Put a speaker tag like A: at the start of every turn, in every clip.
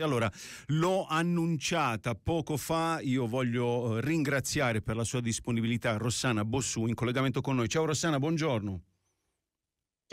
A: Allora, l'ho annunciata poco fa, io voglio eh, ringraziare per la sua disponibilità Rossana Bossù in collegamento con noi. Ciao Rossana, buongiorno.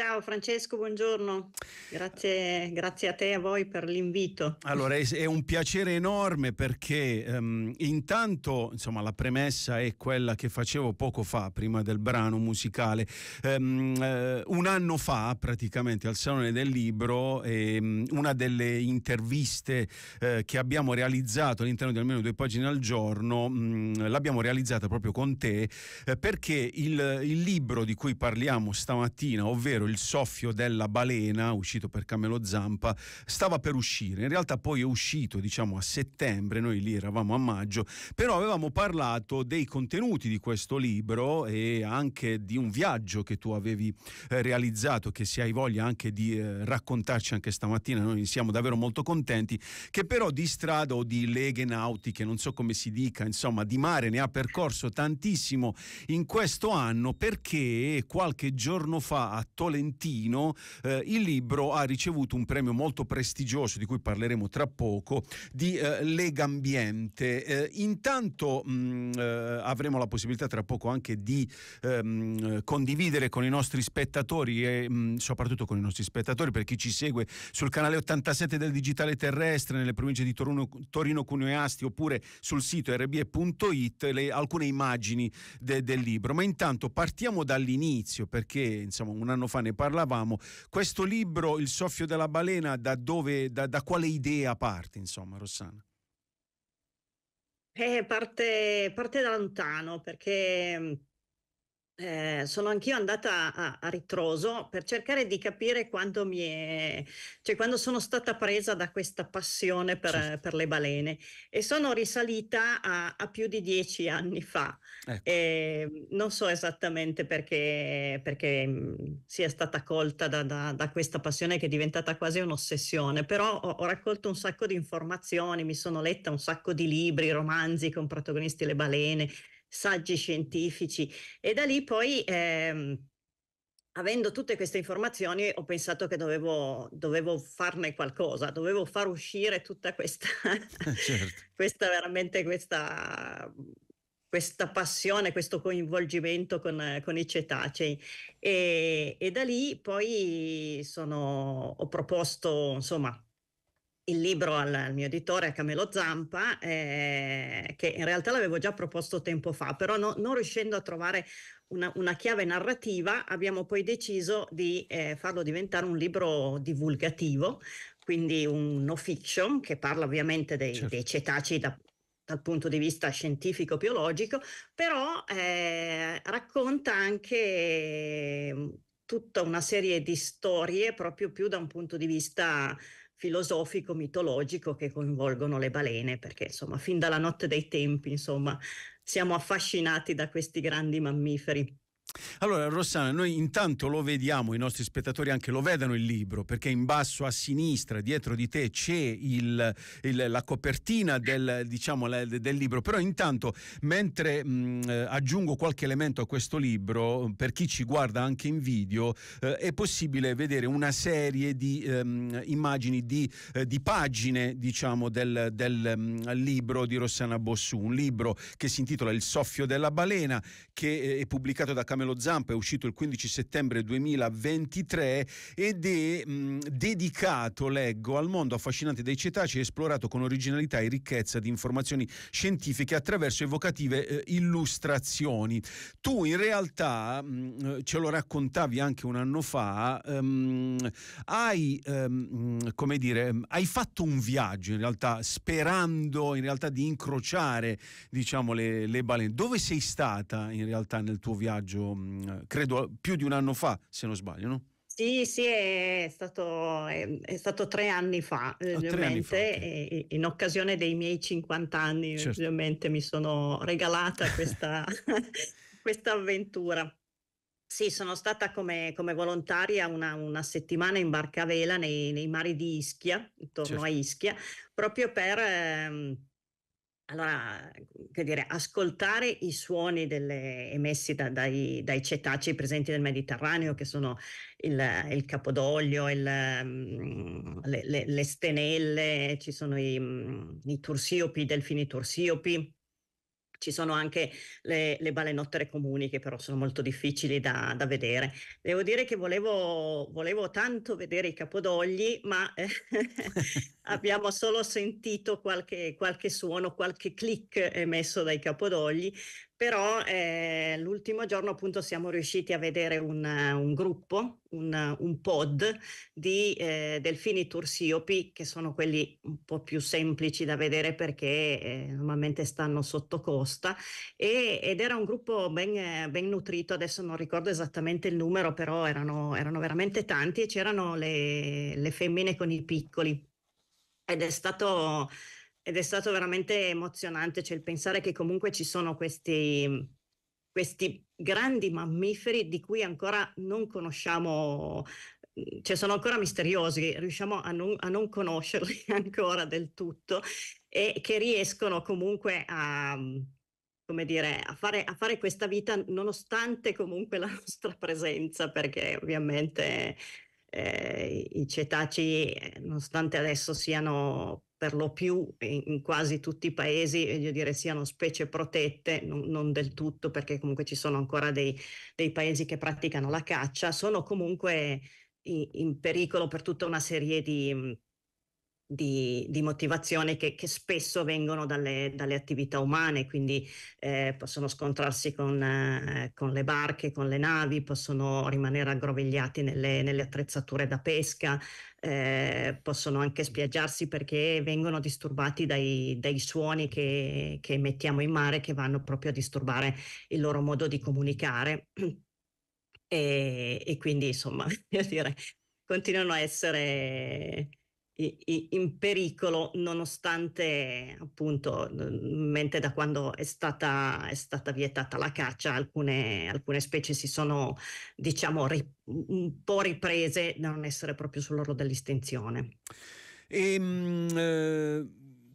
B: Ciao Francesco, buongiorno. Grazie, grazie, a te e a voi per l'invito. Allora, è,
A: un piacere enorme perché um, intanto, insomma, la premessa è quella che facevo poco fa, prima del brano musicale. Um, uh, un anno fa, praticamente, al Salone del Libro, um, una delle interviste uh, che abbiamo realizzato all'interno di almeno due pagine al giorno, mm, l'abbiamo realizzata proprio con te, uh, perché il, il libro di cui parliamo stamattina, ovvero il soffio della balena, uscito per Camelo Zampa, stava per uscire. In realtà poi è uscito diciamo a settembre, noi lì eravamo a maggio, però avevamo parlato dei contenuti di questo libro e anche di un viaggio che tu avevi eh, realizzato, che se hai voglia anche di eh, raccontarci anche stamattina, noi siamo davvero molto contenti, che però di strada o di leghe nautiche, non so come si dica, insomma di mare ne ha percorso tantissimo in questo anno perché qualche giorno fa a Toledo Fiorentino, eh, il libro ha ricevuto un premio molto prestigioso di cui parleremo tra poco di eh, Lega Ambiente. Eh, intanto mh, mm, eh, avremo la possibilità tra poco anche di ehm, condividere con i nostri spettatori e mh, mm, soprattutto con i nostri spettatori per chi ci segue sul canale 87 del Digitale Terrestre nelle province di Torino, Torino Cuneo e Asti oppure sul sito rb.it le, alcune immagini de, del libro. Ma intanto partiamo dall'inizio perché insomma un anno fa ne ne parlavamo. Questo libro, Il soffio della balena, da, dove, da, da quale idea parte, insomma, Rossana?
B: Eh, parte, parte da lontano perché eh, sono anch'io andata a, a, ritroso per cercare di capire quando, mi è, cioè quando sono stata presa da questa passione per, certo. per le balene e sono risalita a, a più di dieci anni fa. Ecco. Eh, non so esattamente perché, perché mh, mhmm, sia stata colta da, da, da, questa passione che è diventata quasi un'ossessione, però ho, ho, raccolto un sacco di informazioni, mi sono letta un sacco di libri, romanzi con protagonisti le balene saggi scientifici e da lì poi ehm, avendo tutte queste informazioni ho pensato che dovevo, dovevo, farne qualcosa, dovevo far uscire tutta questa, eh, certo. questa veramente questa, questa, passione, questo coinvolgimento con, con i cetacei. E, e, da lì poi sono, ho proposto, insomma, il libro al, al, mio editore, a Camelo Zampa, eh, che in realtà l'avevo già proposto tempo fa, però no, non riuscendo a trovare una, una, chiave narrativa, abbiamo poi deciso di eh, farlo diventare un libro divulgativo, quindi un no fiction che parla ovviamente dei, certo. dei cetacei da, dal punto di vista scientifico-biologico, però eh, racconta anche tutta una serie di storie proprio più da un punto di vista filosofico-mitologico che coinvolgono le balene, perché insomma fin dalla notte dei tempi insomma, siamo affascinati da questi grandi mammiferi.
A: Allora Rossana, noi intanto lo vediamo, i nostri spettatori anche lo vedano il libro, perché in basso a sinistra, dietro di te, c'è il, il, la copertina del, diciamo, la, del, libro, però intanto mentre mh, eh, aggiungo qualche elemento a questo libro, per chi ci guarda anche in video, eh, è possibile vedere una serie di ehm, immagini, di, eh, di, pagine diciamo, del, del mh, libro di Rossana Bossù, un libro che si intitola Il soffio della balena, che eh, è pubblicato da Camillo Carmelo Zampa, è uscito il 15 settembre 2023 ed è mh, mm, dedicato, leggo, al mondo affascinante dei cetacei esplorato con originalità e ricchezza di informazioni scientifiche attraverso evocative eh, illustrazioni. Tu in realtà, mh, mm, ce lo raccontavi anche un anno fa, ehm, hai, ehm, mm, come dire, hai fatto un viaggio in realtà sperando in realtà di incrociare diciamo, le, le balene. Dove sei stata in realtà nel tuo viaggio? Mm, credo, più di un anno fa, se non sbaglio, no?
B: Sì, sì, è stato, è, è stato tre anni fa, oh, ah, ovviamente, anni fa, okay. in occasione dei miei 50 anni, certo. ovviamente mi sono regalata questa, questa avventura. Sì, sono stata come, come volontaria una, una, settimana in barca a vela nei, nei mari di Ischia, intorno certo. a Ischia, proprio per... Ehm, allora, che dire, ascoltare i suoni delle, emessi da, dai, dai, cetacei presenti nel Mediterraneo, che sono il, il capodoglio, il, mm, le, le, le, stenelle, ci sono i, mm, i tursiopi, i delfini tursiopi, ci sono anche le, le balenottere comuni che però sono molto difficili da, da vedere. Devo dire che volevo, volevo, tanto vedere i capodogli, ma eh, abbiamo solo sentito qualche, qualche, suono, qualche click emesso dai capodogli, però eh, l'ultimo giorno appunto siamo riusciti a vedere un, un gruppo, un, un, pod di eh, delfini tursiopi che sono quelli un po' più semplici da vedere perché eh, normalmente stanno sotto costa e, ed era un gruppo ben, ben, nutrito, adesso non ricordo esattamente il numero però erano, erano veramente tanti e c'erano le, le femmine con i piccoli ed è stato ed è stato veramente emozionante, cioè il pensare che comunque ci sono questi, questi grandi mammiferi di cui ancora non conosciamo, cioè sono ancora misteriosi, riusciamo a non, a non conoscerli ancora del tutto e che riescono comunque a, come dire, a fare, a fare questa vita nonostante comunque la nostra presenza, perché ovviamente eh, i cetaci, eh, nonostante adesso siano per lo più in, quasi tutti i paesi voglio dire, siano specie protette, non, non del tutto perché comunque ci sono ancora dei, dei, paesi che praticano la caccia, sono comunque in, in pericolo per tutta una serie di di, di motivazione che, che, spesso vengono dalle, dalle attività umane, quindi eh, possono scontrarsi con, eh, con, le barche, con le navi, possono rimanere aggrovegliati nelle, nelle attrezzature da pesca, eh, possono anche spiaggiarsi perché vengono disturbati dai, dai suoni che, che mettiamo in mare che vanno proprio a disturbare il loro modo di comunicare. E, e, quindi insomma, dire, continuano a essere in pericolo nonostante appunto mentre da quando è stata, è stata vietata la caccia alcune, alcune specie si sono diciamo ri, un po' riprese da non essere proprio sull'orlo dell'estinzione.
A: E, ehm, eh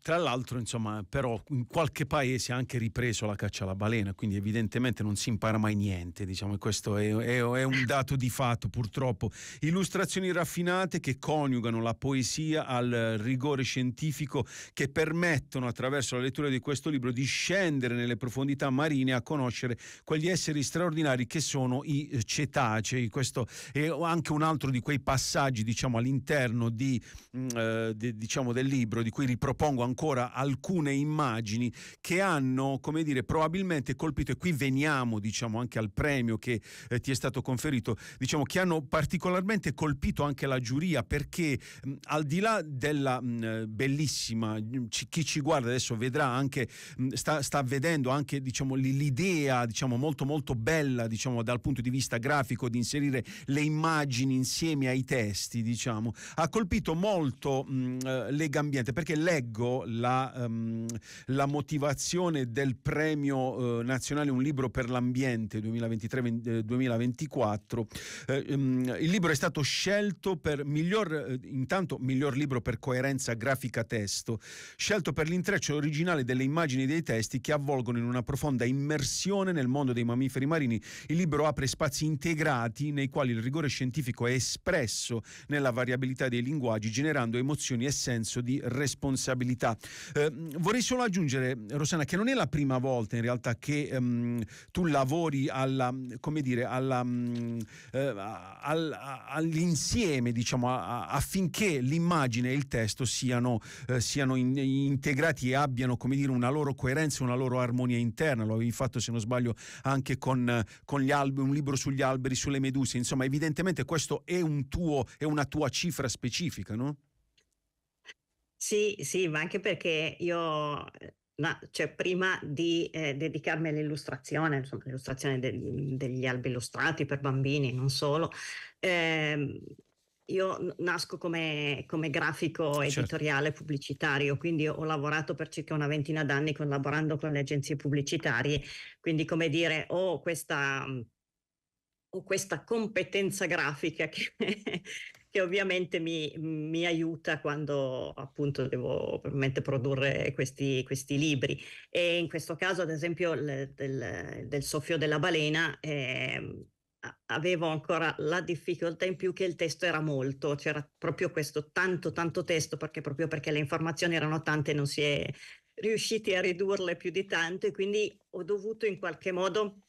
A: tra l'altro, insomma, però in qualche paese ha anche ripreso la caccia alla balena, quindi evidentemente non si impara mai niente, diciamo, e questo è, è, è un dato di fatto, purtroppo. Illustrazioni raffinate che coniugano la poesia al rigore scientifico che permettono attraverso la lettura di questo libro di scendere nelle profondità marine a conoscere quegli esseri straordinari che sono i cetacei. Questo è anche un altro di quei passaggi, diciamo, all'interno di, mm, eh, de, diciamo, del libro di cui ripropongo ancora ancora alcune immagini che hanno, come dire, probabilmente colpito, e qui veniamo diciamo anche al premio che eh, ti è stato conferito, diciamo che hanno particolarmente colpito anche la giuria perché mh, al di là della mh, bellissima, mh, chi ci guarda adesso vedrà anche, sta, sta, vedendo anche diciamo, l'idea diciamo, molto molto bella diciamo, dal punto di vista grafico di inserire le immagini insieme ai testi, diciamo, ha colpito molto mh, eh, Lega Ambiente perché leggo la, um, la motivazione del premio eh, nazionale Un libro per l'ambiente 2023-2024. Eh, um, il libro è stato scelto per miglior, eh, intanto miglior libro per coerenza grafica-testo, scelto per l'intreccio originale delle immagini e dei testi che avvolgono in una profonda immersione nel mondo dei mammiferi marini. Il libro apre spazi integrati nei quali il rigore scientifico è espresso nella variabilità dei linguaggi, generando emozioni e senso di responsabilità. Eh, vorrei solo aggiungere, Rossana, che non è la prima volta in realtà che ehm, tu lavori alla, dire, alla, mm, eh, all, all'insieme, diciamo, a, affinché l'immagine e il testo siano, eh, siano in, integrati e abbiano dire, una loro coerenza, una loro armonia interna. Lo avevi fatto, se non sbaglio, anche con, con gli alberi, un libro sugli alberi, sulle meduse. Insomma, evidentemente questo è, un tuo, è una tua cifra specifica, no? Sì, sì, ma
B: anche perché io No, cioè prima di eh, dedicarmi all'illustrazione, insomma, all'illustrazione degli, degli albi illustrati per bambini, non solo, ehm, io nasco come, come grafico certo. editoriale certo. pubblicitario, quindi ho lavorato per circa una ventina d'anni collaborando con le agenzie pubblicitarie, quindi come dire ho questa, oh, questa competenza grafica che che ovviamente mi, mi aiuta quando appunto devo produrre questi, questi, libri. E in questo caso, ad esempio, le, del, del, soffio della balena. Eh, avevo ancora la difficoltà in più che il testo era molto, c'era proprio questo tanto tanto testo perché proprio perché le informazioni erano tante non si è riusciti a ridurle più di tanto e quindi ho dovuto in qualche modo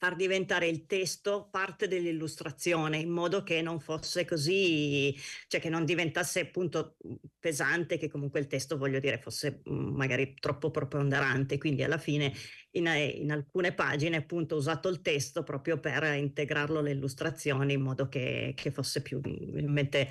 B: far diventare il testo parte dell'illustrazione in modo che non fosse così, cioè che non diventasse appunto pesante, che comunque il testo, voglio dire, fosse mm, magari troppo preponderante. Quindi alla fine in, in alcune pagine appunto ho usato il testo proprio per integrarlo alle illustrazioni in modo che, che fosse più ovviamente mm,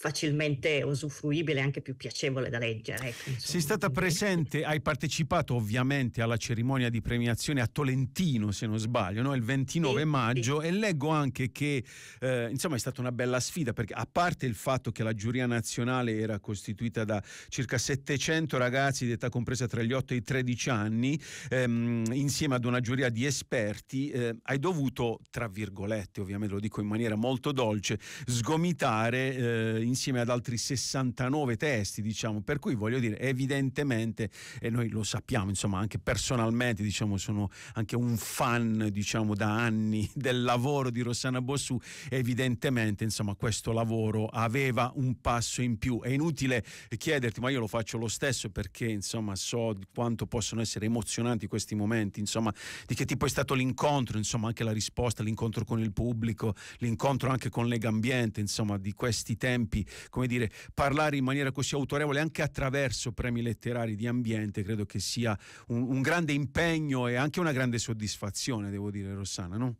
B: facilmente usufruibile, e anche più piacevole da leggere.
A: Ecco, Sei stata presente, hai partecipato ovviamente alla cerimonia di premiazione a Tolentino, se non sbaglio, no? il 29 sì, maggio sì. e leggo anche che eh, insomma è stata una bella sfida perché a parte il fatto che la giuria nazionale era costituita da circa 700 ragazzi di età compresa tra gli 8 e i 13 anni, ehm, insieme ad una giuria di esperti, eh, hai dovuto, tra virgolette, ovviamente lo dico in maniera molto dolce, sgomitare eh, insieme ad altri 69 testi, diciamo, per cui voglio dire, evidentemente, e noi lo sappiamo, insomma, anche personalmente, diciamo, sono anche un fan, diciamo, da anni del lavoro di Rossana Bossu, evidentemente, insomma, questo lavoro aveva un passo in più. È inutile chiederti, ma io lo faccio lo stesso perché, insomma, so quanto possono essere emozionanti questi momenti, insomma, di che tipo è stato l'incontro, insomma, anche la risposta, l'incontro con il pubblico, l'incontro anche con Legambiente, insomma, di questi tempi di come dire, parlare in maniera così autorevole anche attraverso premi letterari di ambiente, credo che sia un, un grande impegno e anche una grande soddisfazione, devo dire Rossana, no?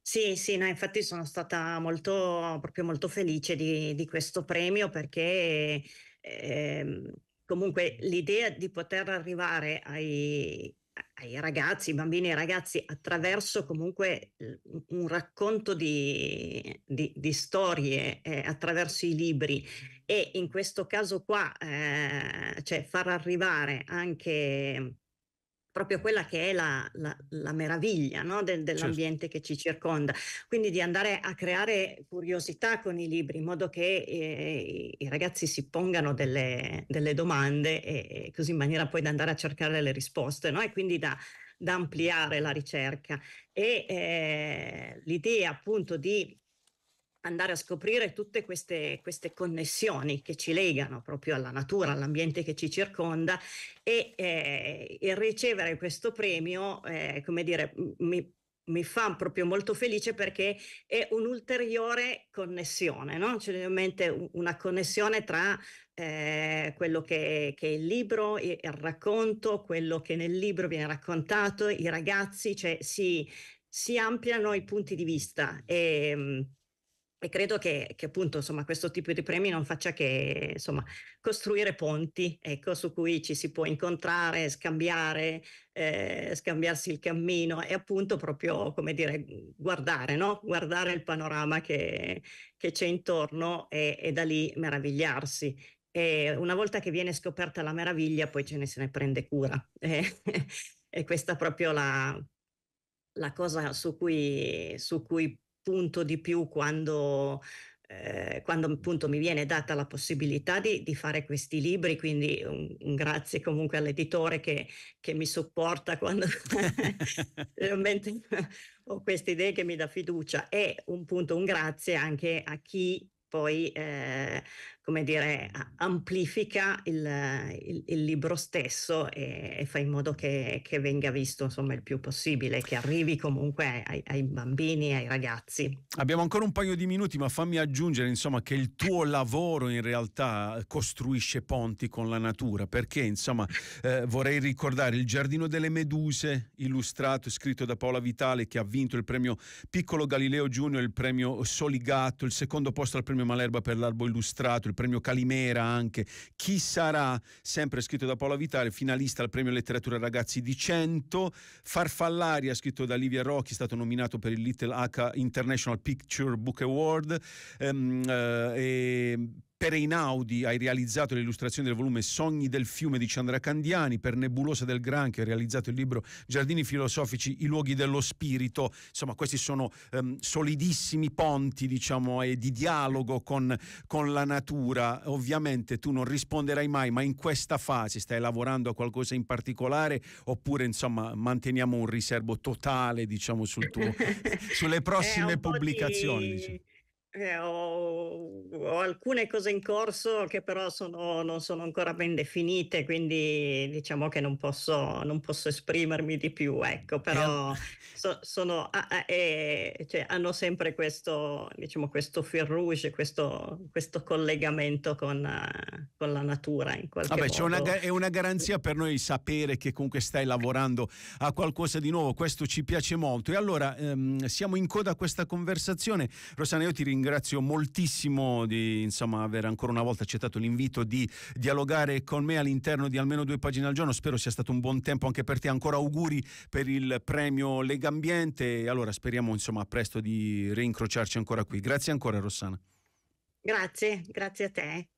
B: Sì, sì, no, infatti sono stata molto, proprio molto felice di, di questo premio perché eh, comunque l'idea di poter arrivare ai, ai ragazzi, bambini e ragazzi, attraverso comunque eh, un racconto di, di, di storie, eh, attraverso i libri e in questo caso qua eh, cioè far arrivare anche proprio quella che è la, la, la meraviglia no? De, certo. dell'ambiente certo. che ci circonda. Quindi di andare a creare curiosità con i libri in modo che eh, i ragazzi si pongano delle, delle domande e, e, così in maniera poi da andare a cercare le risposte no? e quindi da, da ampliare la ricerca e eh, l'idea appunto di andare a scoprire tutte queste, queste, connessioni che ci legano proprio alla natura, all'ambiente che ci circonda e, eh, e ricevere questo premio, eh, come dire, mi, mi, fa proprio molto felice perché è un'ulteriore connessione, no? c'è ovviamente una connessione tra eh, quello che, che, è il libro, il, racconto, quello che nel libro viene raccontato, i ragazzi, cioè si, si ampliano i punti di vista. E, mm, e credo che, che appunto insomma, questo tipo di premi non faccia che insomma, costruire ponti ecco, su cui ci si può incontrare, scambiare, eh, scambiarsi il cammino e appunto proprio come dire guardare, no? guardare il panorama che, che c'è intorno e, e, da lì meravigliarsi. E una volta che viene scoperta la meraviglia poi ce ne se ne prende cura. E, questa è proprio la, la cosa su cui, su cui spunto di più quando, eh, quando appunto mi viene data la possibilità di, di fare questi libri, quindi un, un grazie comunque all'editore che, che mi supporta quando realmente ho queste idee che mi dà fiducia e un punto, un grazie anche a chi poi eh, come dire, amplifica il, il, il libro stesso e, e, fa in modo che, che, venga visto insomma il più possibile, che arrivi comunque ai, ai bambini, ai ragazzi.
A: Abbiamo ancora un paio di minuti, ma fammi aggiungere insomma che il tuo lavoro in realtà costruisce ponti con la natura, perché insomma eh, vorrei ricordare il Giardino delle Meduse, illustrato, e scritto da Paola Vitale, che ha vinto il premio Piccolo Galileo Junior, il premio Soligato, il secondo posto al premio Malerba per l'albo illustrato, il premio Calimera anche. Chi sarà, sempre scritto da Paola Vitale, finalista al premio Letteratura Ragazzi di 100. Farfallaria, scritto da Livia Rocchi, stato nominato per il Little H International Picture Book Award. Ehm, eh, per Einaudi hai realizzato l'illustrazione del volume Sogni del fiume di Chandra Candiani, per Nebulosa del Granchio hai realizzato il libro Giardini filosofici, i luoghi dello spirito, insomma questi sono ehm, solidissimi ponti diciamo, eh, di dialogo con, con la natura. Ovviamente tu non risponderai mai, ma in questa fase stai lavorando a qualcosa in particolare oppure insomma manteniamo un riservo totale diciamo, sul tuo, sulle prossime pubblicazioni? Di... Diciamo
B: eh, ho, ho, alcune cose in corso che però sono, non sono ancora ben definite, quindi diciamo che non posso, non posso esprimermi di più, ecco, però so, sono, ah, ah, eh, cioè, hanno sempre questo, diciamo, questo fil rouge, questo, questo collegamento con, ah, con, la natura in qualche Vabbè, modo. C'è una, è
A: una garanzia per noi sapere che comunque stai lavorando a qualcosa di nuovo, questo ci piace molto. E allora ehm, siamo in coda a questa conversazione. Rosana, io ti ringrazio ringrazio moltissimo di insomma, aver ancora una volta accettato l'invito di dialogare con me all'interno di almeno due pagine al giorno. Spero sia stato un buon tempo anche per te. Ancora auguri per il premio Legambiente. E allora speriamo insomma, presto di rincrociarci ancora qui. Grazie ancora, Rossana.
B: Grazie, grazie a te.